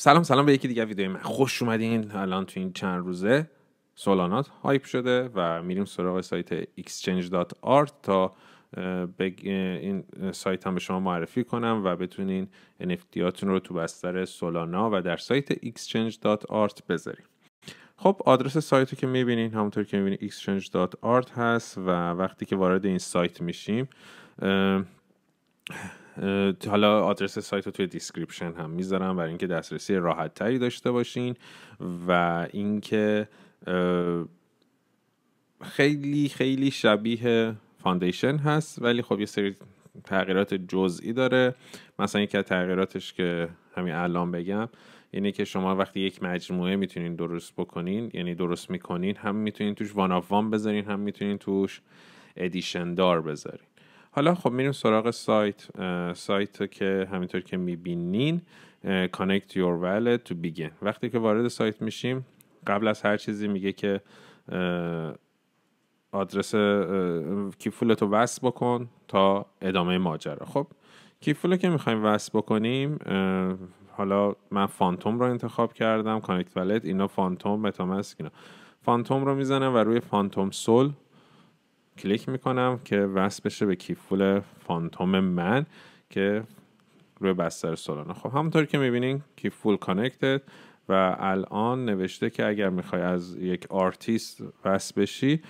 سلام سلام به یکی دیگه ویدیوی من خوش اومدین الان تو این چند روزه سولانات هایپ شده و میریم سراغ سایت exchange.art تا این سایت هم به شما معرفی کنم و بتونین NFT رو تو بستر سولانا و در سایت exchange.art بذاریم خب آدرس سایت رو که میبینین همونطور که میبینین exchange.art هست و وقتی که وارد این سایت میشیم حالا آدرس سایت رو توی دیسکریپشن هم میذارم برای اینکه دسترسی راحت تری داشته باشین و اینکه خیلی خیلی شبیه فاندیشن هست ولی خب یه سری تغییرات جزئی داره مثلا یکی از تغییراتش که همین الان بگم اینه که شما وقتی یک مجموعه میتونین درست بکنین یعنی درست میکنین هم میتونین توش وان آف وان بذارین هم میتونین توش ادیشن دار بذارین حالا خب میریم سراغ سایت سایت که همینطور که میبینین connect your wallet to begin وقتی که وارد سایت میشیم قبل از هر چیزی میگه که آدرس کیفولتو وصل بکن تا ادامه ماجرا خب کیفولو که میخوایم وصل بکنیم حالا من فانتوم رو انتخاب کردم کانکت ولت اینا فانتوم متامسک اینا فانتوم رو میزنم و روی فانتوم سول کلیک میکنم که وصل بشه به کیفول فانتوم من که روی بستر سولانا خب همونطور که میبینین کیف فول کانکتد و الان نوشته که اگر میخوای از یک آرتیست وصل بشی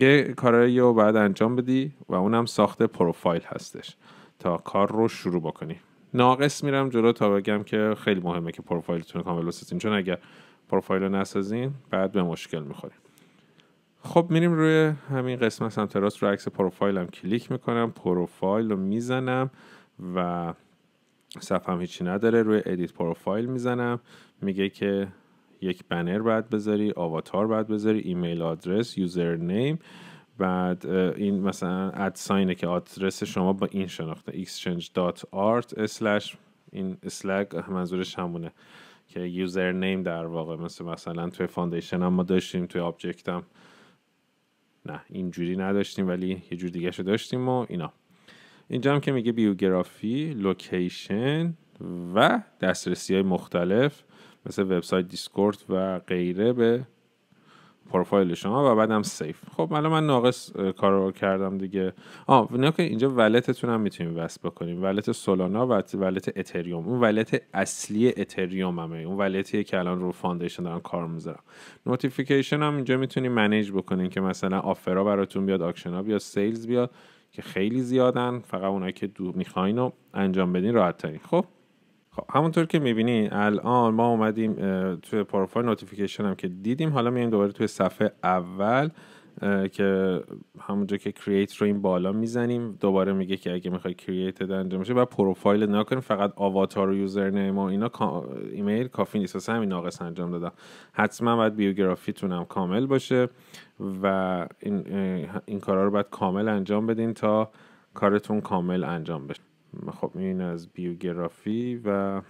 یه کارایی رو باید انجام بدی و اونم ساخت پروفایل هستش تا کار رو شروع بکنی ناقص میرم جلو تا بگم که خیلی مهمه که پروفایلتون کامل بسازین چون اگر پروفایل رو نسازین بعد به مشکل میخوریم خب میریم روی همین قسمت سمت راست رو عکس پروفایلم کلیک میکنم پروفایل رو میزنم و هم هیچی نداره روی ادیت پروفایل میزنم میگه که یک بنر باید بذاری آواتار باید بذاری ایمیل آدرس یوزر نیم بعد این مثلا ساینه که آدرس شما با این شناخته exchange.art این اسلگ منظورش همونه که یوزر نیم در واقع مثل مثلا توی فاندیشن هم ما داشتیم توی آبجکت هم نه اینجوری نداشتیم ولی یه جور دیگه داشتیم و اینا اینجا هم که میگه بیوگرافی لوکیشن و دسترسی های مختلف مثل وبسایت دیسکورد و غیره به پروفایل شما و بعدم سیف خب الان من ناقص کار کردم دیگه نه که اینجا ولتتون هم میتونیم وصل بکنیم ولت سولانا و ولت اتریوم اون ولت اصلی اتریوم همه اون ولتیه که الان رو فاندیشن دارم کار میذارم نوتیفیکیشن هم اینجا میتونیم منیج بکنین که مثلا آفرا براتون بیاد آکشن بیاد سیلز بیاد که خیلی زیادن فقط اونایی که دو میخواین رو انجام بدین راحت ترین خب خب همونطور که میبینی الان ما اومدیم توی پروفایل نوتیفیکیشن هم که دیدیم حالا میایم دوباره توی صفحه اول که همونجا که کرییت رو این بالا میزنیم دوباره میگه که اگه میخوای کرییت انجام میشه و پروفایل نکنیم فقط آواتار و یوزر و اینا ایمیل کافی نیست واسه همین ناقص انجام دادم حتما باید بیوگرافیتون هم کامل باشه و این این کارا رو باید کامل انجام بدین تا کارتون کامل انجام بشه خب این از بیوگرافی و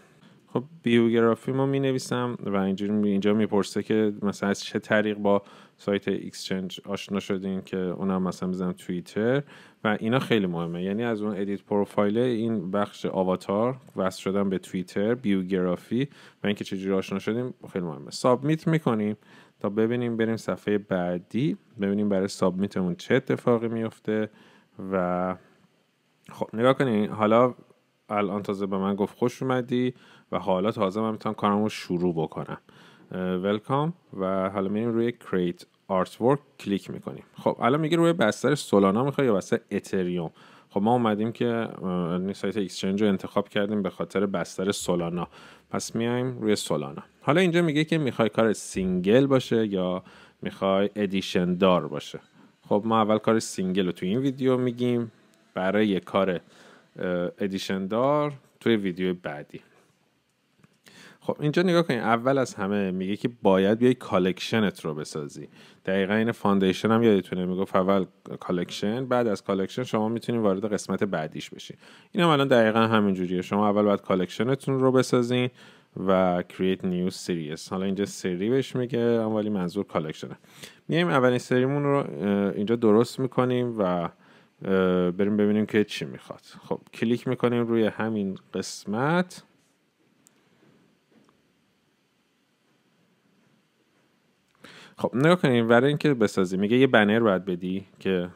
خب بیوگرافی ما می و اینجوری اینجا میپرسه که مثلا از چه طریق با سایت اکسچنج آشنا شدین که اونم مثلا بزنم توییتر و اینا خیلی مهمه یعنی از اون ادیت پروفایل این بخش آواتار وصل شدن به توییتر بیوگرافی و اینکه چجوری آشنا شدیم خیلی مهمه سابمیت میکنیم تا ببینیم بریم صفحه بعدی ببینیم برای سابمیتمون چه اتفاقی میفته و خب نگاه کنین حالا الان تازه به من گفت خوش اومدی و حالا تازه من میتونم رو شروع بکنم ولکام و حالا میریم روی کریت آرت کلیک میکنیم خب الان میگه روی بستر سولانا میخوای یا بستر اتریوم خب ما اومدیم که سایت اکسچنج رو انتخاب کردیم به خاطر بستر سولانا پس میایم روی سولانا حالا اینجا میگه که میخوای کار سینگل باشه یا میخوای ادیشن دار باشه خب ما اول کار سینگل رو تو این ویدیو میگیم برای کار ادیشن دار توی ویدیو بعدی خب اینجا نگاه کنید اول از همه میگه که باید بیای کالکشنت رو بسازی دقیقا این فاندیشن هم یادتونه میگفت اول کالکشن بعد از کالکشن شما میتونید وارد قسمت بعدیش بشین این هم الان دقیقا جوریه شما اول باید کالکشنتون رو بسازین و create new series حالا اینجا سری بهش میگه ولی منظور کالکشنه میایم اولین سریمون رو اینجا درست میکنیم و بریم ببینیم که چی میخواد خب کلیک میکنیم روی همین قسمت خب نگاه کنیم برای اینکه بسازی میگه یه بنر باید بدی که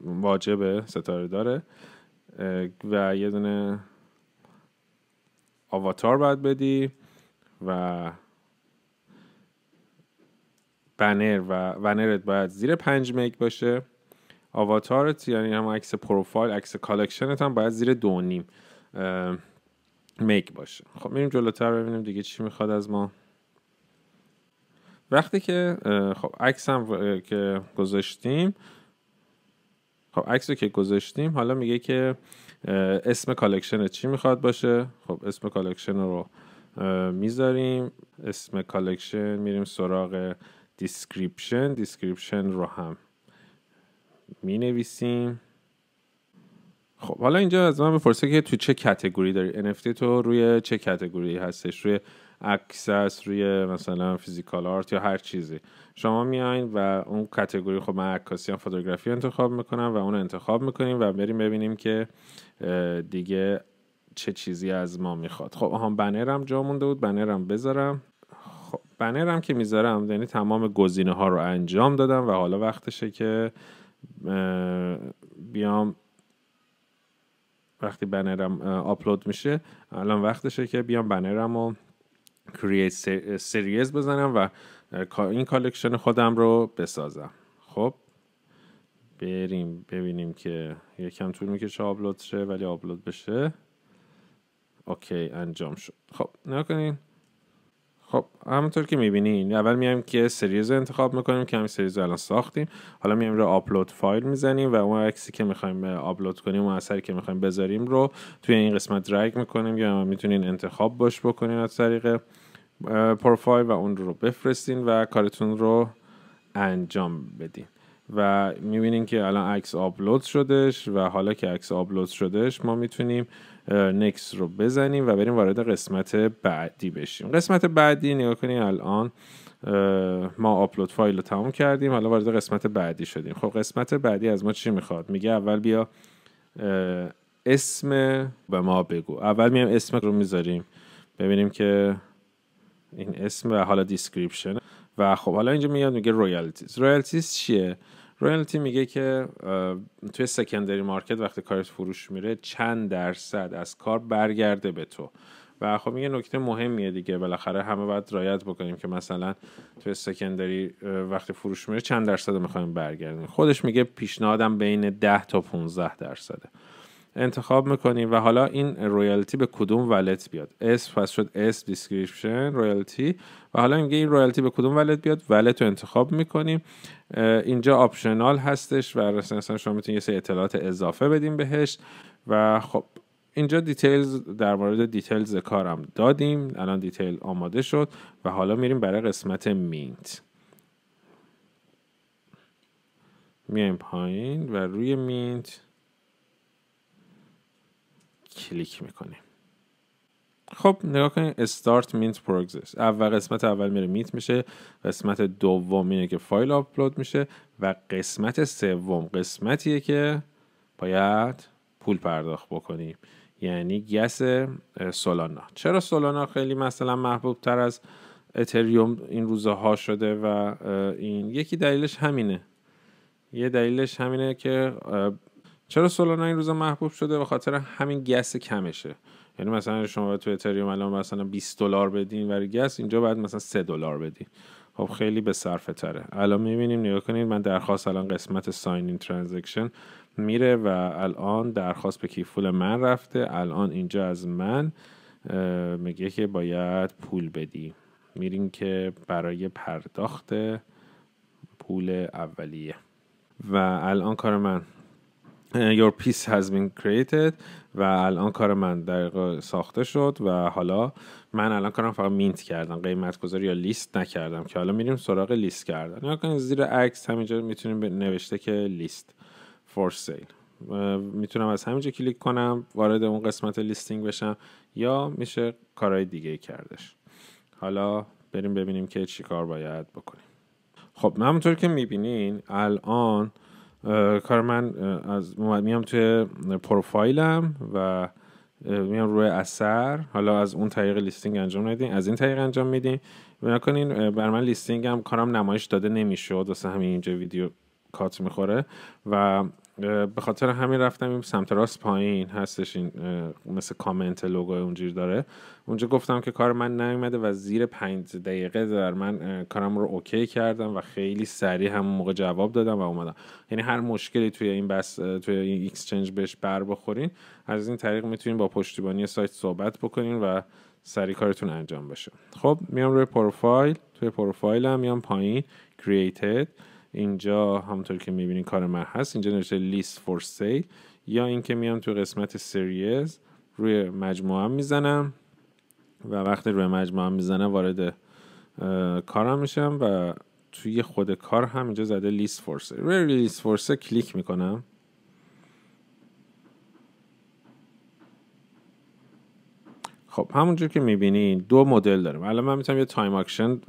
واجبه ستاره داره و یه دونه آواتار باید بدی و بنر و بنرت باید زیر پنج میک باشه آواتارت یعنی هم عکس پروفایل عکس کالکشنت هم باید زیر دو نیم میک باشه خب میریم جلوتر ببینیم دیگه چی میخواد از ما وقتی که خب عکس هم که گذاشتیم خب عکس رو که گذاشتیم حالا میگه که اسم کالکشن چی میخواد باشه خب اسم کالکشن رو میذاریم اسم کالکشن میریم سراغ دیسکریپشن دیسکریپشن رو هم می نویسیم خب حالا اینجا از من بپرسه که تو چه کتگوری داری NFT تو روی چه کتگوری هستش روی اکسس روی مثلا فیزیکال آرت یا هر چیزی شما میاین و اون کتگوری خب من عکاسی هم فوتوگرافی انتخاب میکنم و اون انتخاب میکنیم و بریم ببینیم که دیگه چه چیزی از ما میخواد خب آها بنرم جا مونده بود بنرم بذارم خب بنرم که میذارم یعنی تمام گزینه ها رو انجام دادم و حالا وقتشه که بیام وقتی بنرم آپلود میشه الان وقتشه که بیام بنرم رو کرییت سریز بزنم و این کالکشن خودم رو بسازم خب بریم ببینیم که یکم طول میکشه آپلود شه ولی آپلود بشه اوکی انجام شد خب نکنین خب همونطور که میبینین اول میایم که سریز انتخاب میکنیم که همین سریز رو الان ساختیم حالا میایم رو آپلود فایل میزنیم و اون عکسی که میخوایم آپلود کنیم و اثری که میخوایم بذاریم رو توی این قسمت درگ میکنیم یا میتونین انتخاب باش بکنین از طریق پروفایل و اون رو بفرستین و کارتون رو انجام بدین و میبینین که الان عکس آپلود شدش و حالا که عکس آپلود شدش ما میتونیم نکس رو بزنیم و بریم وارد قسمت بعدی بشیم قسمت بعدی نگاه کنیم الان ما آپلود فایل رو تمام کردیم حالا وارد قسمت بعدی شدیم خب قسمت بعدی از ما چی میخواد میگه اول بیا اسم به ما بگو اول میام اسم رو میذاریم ببینیم که این اسم و حالا دیسکریپشن و خب حالا اینجا میاد میگه رویالتیز رویالتیز چیه رویالتی میگه که توی سکندری مارکت وقتی کارت فروش میره چند درصد از کار برگرده به تو و خب میگه نکته مهمیه دیگه بالاخره همه باید رایت بکنیم که مثلا توی سکندری وقتی فروش میره چند درصد میخوایم برگردیم خودش میگه پیشنهادم بین 10 تا 15 درصده انتخاب میکنیم و حالا این رویالتی به کدوم ولت بیاد اس پس شد اس دیسکریپشن رویالتی و حالا میگه این رویالتی به کدوم ولت بیاد ولت رو انتخاب میکنیم اینجا آپشنال هستش و مثلا شما میتونید یه سری اطلاعات اضافه بدیم بهش و خب اینجا دیتیلز در مورد دیتیلز کارم دادیم الان دیتیل آماده شد و حالا میریم برای قسمت مینت میایم پایین و روی مینت کلیک میکنیم خب نگاه کنید استارت مینت پروگرس اول قسمت اول میره میت میشه قسمت دوم اینه که فایل آپلود میشه و قسمت سوم قسمتیه که باید پول پرداخت بکنیم یعنی گس سولانا چرا سولانا خیلی مثلا محبوب تر از اتریوم این روزه ها شده و این یکی دلیلش همینه یه دلیلش همینه که چرا سولانا این روزا محبوب شده به خاطر همین گس کمشه یعنی مثلا شما تو اتریوم الان مثلا 20 دلار بدین برای گس اینجا بعد مثلا 3 دلار بدین خب خیلی به صرفه تره الان میبینیم نگاه کنید من درخواست الان قسمت ساین این ترانزکشن میره و الان درخواست به کیفول من رفته الان اینجا از من میگه که باید پول بدی میریم که برای پرداخت پول اولیه و الان کار من Your piece has been created و الان کار من در ساخته شد و حالا من الان کارم فقط مینت کردم قیمت گذاری یا لیست نکردم که حالا میریم سراغ لیست کردن یا کنید زیر عکس همینجا میتونیم به نوشته که لیست For sale میتونم از همینجا کلیک کنم وارد اون قسمت لیستینگ بشم یا میشه کارهای دیگه کردش حالا بریم ببینیم که چی کار باید بکنیم خب همونطور که میبینین الان کار من از میام توی پروفایلم و میام روی اثر حالا از اون طریق لیستینگ انجام ندین از این طریق انجام میدیم بنا کنین بر من لیستینگ هم کارم نمایش داده نمیشد واسه همین اینجا ویدیو کات میخوره و به خاطر همین رفتم سمت راست پایین هستش این مثل کامنت لوگو اونجور داره اونجا گفتم که کار من نیومده و زیر پنج دقیقه در من کارم رو اوکی کردم و خیلی سریع هم موقع جواب دادم و اومدم یعنی هر مشکلی توی این بس توی این اکسچنج بهش بر بخورین از این طریق میتونین با پشتیبانی سایت صحبت بکنین و سریع کارتون انجام بشه خب میام روی پروفایل توی پروفایلم میام پایین created اینجا همونطور که میبینین کار من هست اینجا نوشته لیست فور سیل یا اینکه میام تو قسمت سریز روی مجموعه میزنم و وقتی روی مجموعه میزنم وارد کارم میشم و توی خود کار هم اینجا زده لیست سیل روی لیست سیل کلیک میکنم خب همونجور که میبینین دو مدل داریم الان من میتونم یه تایم اکشن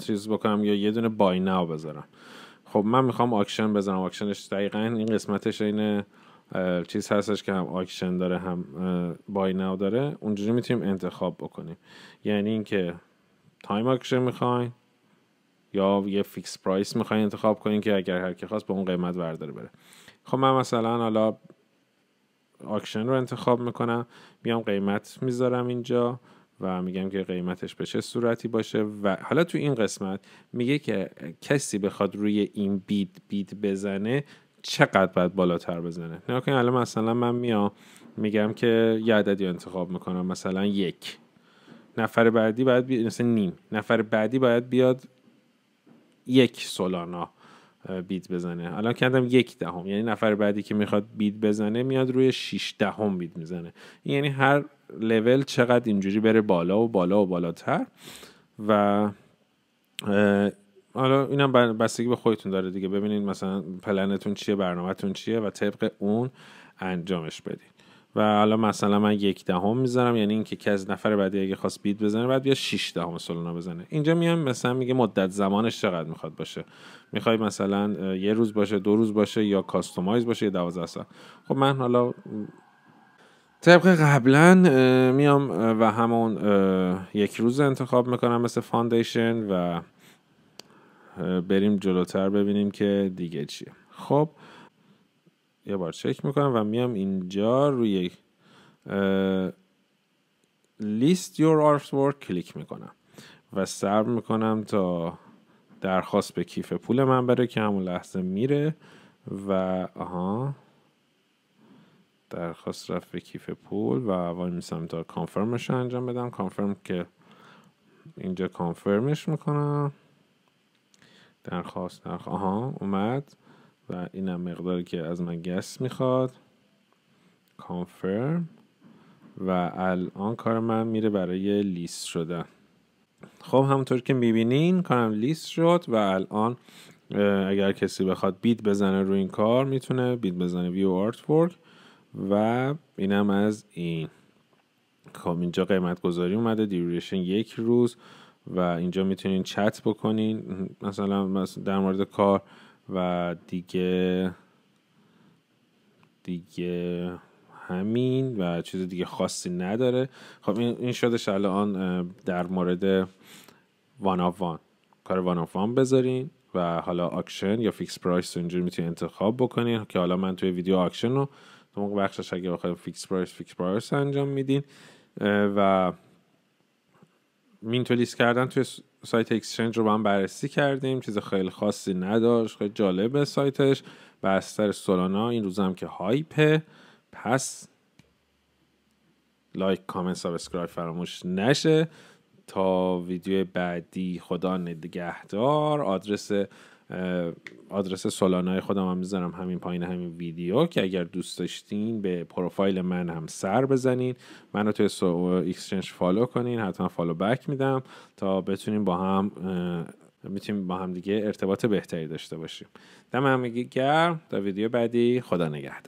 چیز بکنم یا یه دونه بای ناو بذارم خب من میخوام آکشن بزنم آکشنش دقیقا این قسمتش اینه چیز هستش که هم آکشن داره هم بای ناو داره اونجوری میتونیم انتخاب بکنیم یعنی اینکه تایم آکشن میخواین یا یه فیکس پرایس میخواین انتخاب کنیم که اگر هر کی خواست به اون قیمت ورداره بره خب من مثلا حالا آکشن رو انتخاب میکنم میام قیمت میذارم اینجا و میگم که قیمتش به چه صورتی باشه و حالا تو این قسمت میگه که کسی بخواد روی این بید بید بزنه چقدر باید بالاتر بزنه نه الان مثلا من میام میگم که یه عددی انتخاب میکنم مثلا یک نفر بعدی باید مثلا نیم نفر بعدی باید بیاد یک سولانا بیت بزنه الان کردم یک دهم یعنی نفر بعدی که میخواد بیت بزنه میاد روی 6 دهم بیت میزنه یعنی هر لول چقدر اینجوری بره بالا و بالا و بالاتر و حالا اینم بستگی به خودتون داره دیگه ببینید مثلا پلنتون چیه برنامهتون چیه و طبق اون انجامش بدید و حالا مثلا من یک دهم ده میذارم یعنی اینکه که از نفر بعدی اگه خواست بیت بزنه بعد بیا 6 دهم ده بزنه اینجا میام مثلا میگه مدت زمانش چقدر میخواد باشه میخوای مثلا یه روز باشه دو روز باشه یا کاستومایز باشه یا 12 ساعت خب من حالا طبق قبلا میام و همون یک روز انتخاب میکنم مثل فاندیشن و بریم جلوتر ببینیم که دیگه چیه خب یه بار چک میکنم و میام اینجا روی لیست your artwork کلیک میکنم و صبر میکنم تا درخواست به کیف پول من بره که همون لحظه میره و آها درخواست رفت به کیف پول و وای میسم تا کانفرمش رو انجام بدم کانفرم که اینجا کانفرمش میکنم درخواست درخواست آها اومد و اینم مقداری که از من گس میخواد کانفرم و الان کار من میره برای لیست شدن خب همونطور که میبینین کارم لیست شد و الان اگر کسی بخواد بیت بزنه روی این کار میتونه بیت بزنه ویو آرت ورک و اینم از این خب اینجا قیمت گذاری اومده دیوریشن یک روز و اینجا میتونین چت بکنین مثلا در مورد کار و دیگه دیگه همین و چیز دیگه خاصی نداره خب این شدش الان در مورد وان آف وان کار وان آف وان بذارین و حالا اکشن یا فیکس پرایس اینجا میتونین انتخاب بکنین که حالا من توی ویدیو آکشن رو تو بخشش اگه بخواید فیکس پرایس فیکس پرایس انجام میدین و مینتولیس کردن توی سایت اکسچنج رو با هم بررسی کردیم چیز خیلی خاصی نداشت خیلی جالبه سایتش سر سولانا این روز هم که هایپه پس لایک کامنت سابسکرایب فراموش نشه تا ویدیو بعدی خدا نگهدار آدرس آدرس سولانای خودم هم میذارم همین پایین همین ویدیو که اگر دوست داشتین به پروفایل من هم سر بزنین منو توی سو اکسچنج فالو کنین حتما فالو بک میدم تا بتونیم با هم میتونیم با هم دیگه ارتباط بهتری داشته باشیم دم همگی گرم تا ویدیو بعدی خدا نگهدار